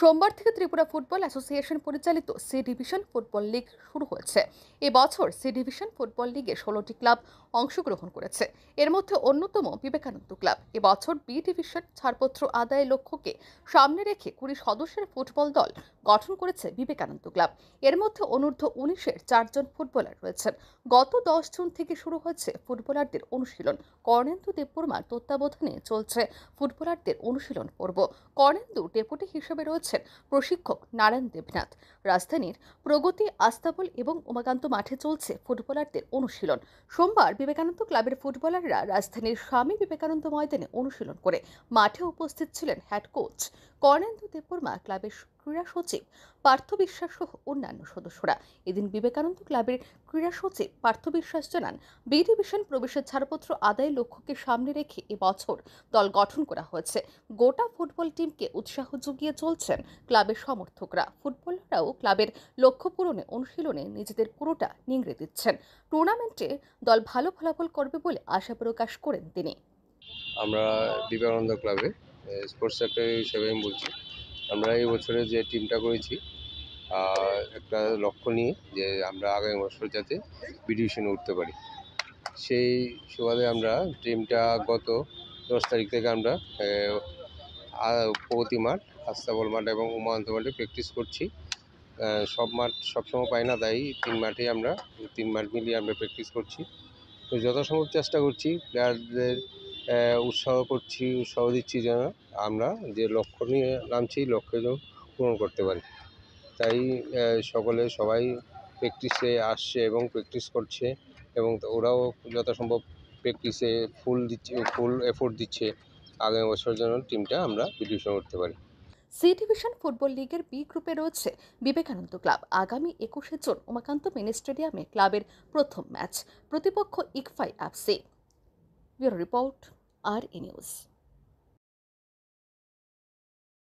সোমবার থেকে Tripura football association পরিচালিত সি ডিভিশন ফুটবল লিগ শুরু হয়েছে এবছর সি ডিভিশন ফুটবল লিগে ষোলোটি ক্লাব অংশগ্রহণ করেছে এর মধ্যে অন্যতম বিবেকানন্দ ক্লাব এবছর বি ডিভিশন ছাড়পত্র আদায় লক্ষ্যকে সামনে রেখে কুড়ি সদস্যের ফুটবল দল গঠন করেছে বিবেকানন্দ ক্লাব এর মধ্যে অনূর্ধ্ব উনিশের চারজন ফুটবলার রয়েছেন গত দশ জুন থেকে শুরু হয়েছে ফুটবলারদের অনুশীলন কর্ণেন্দু দেববর্মার তত্ত্বাবধানে চলছে ফুটবলারদের অনুশীলন পর্ব কর্ণেন্দু ডেপুটি হিসেবে রয়েছে করছেন প্রশিক্ষক নারায়ণ দেবনাথ রাজধানীর প্রগতি আস্তাবল এবং উমাকান্ত মাঠে চলছে ফুটবলারদের অনুশীলন সোমবার বিবেকানন্দ ক্লাবের ফুটবলাররা রাজধানীর স্বামী বিবেকানন্দ ময়দানে অনুশীলন করে মাঠে উপস্থিত ছিলেন হেড কোচ কর্ণেন্দু দেববর্মা ক্লাবের ক্রীড়া সচিব পার্থ বিশ্বাস সহ অন্যান্য সদস্যরা এদিন বিবেকানন্দ ক্লাবের ক্রীড়া সচিব পার্থ বিশ্বাস জানান বি ডিভিশন প্রবেশের ছাড়পত্র আদায় লক্ষ্যকে সামনে রেখে এবছর দল গঠন করা হয়েছে গোটা ফুটবল টিমকে উৎসাহ যুগিয়ে চলছেন ক্লাবের সমর্থকরা ফুটবলাররাও ক্লাবের লক্ষ্য পূরণে অনুশীলনে নিজেদের পুরোটা নিংড়ে দিচ্ছেন টুর্নামেন্টে দল ভালো ফলাফল করবে বলে আশা প্রকাশ করেন তিনি আমরা বিবেকানন্দ ক্লাবে স্পোর্টস সেক্টর হিসেবে আমি বলছি আমরা এই বছরে যে টিমটা করেছি একটা লক্ষ্য নিয়ে যে আমরা আগামী বছর যাতে বি ডিভিশনে উঠতে পারি সেই সুবাদে আমরা টিমটা গত দশ তারিখ থেকে আমরা প্রগতি মাঠ আস্তাবল মাঠ এবং উমান্ত মাঠে প্র্যাকটিস করছি সব মাঠ সবসময় পাই না তাই তিন মাঠে আমরা তিন মাঠ মিলিয়ে আমরা প্র্যাকটিস করছি তো যথাসম্ভব চেষ্টা করছি প্লেয়ারদের উৎসাহ করছি উৎসাহ দিচ্ছি যেন আমরা যে লক্ষ্য নিয়ে নামছি লক্ষ্য যেন পূরণ করতে পারি তাই সকলে সবাই প্র্যাকটিসে আসছে এবং প্র্যাকটিস করছে এবং ওরাও যথাসম্ভব প্র্যাকটিসে ফুল দিচ্ছে ফুল এফোর্ট দিচ্ছে আগামী বছর যেন টিমটা আমরা বিদ্যুষণ করতে পারি সি ডিভিশন ফুটবল লিগের বি গ্রুপে রয়েছে বিবেকানন্দ ক্লাব আগামী একুশে জুন উমাকান্ত মিনি স্টেডিয়ামে ক্লাবের প্রথম ম্যাচ প্রতিপক্ষ ইকফাই অ্যাপসে bureau report are in use.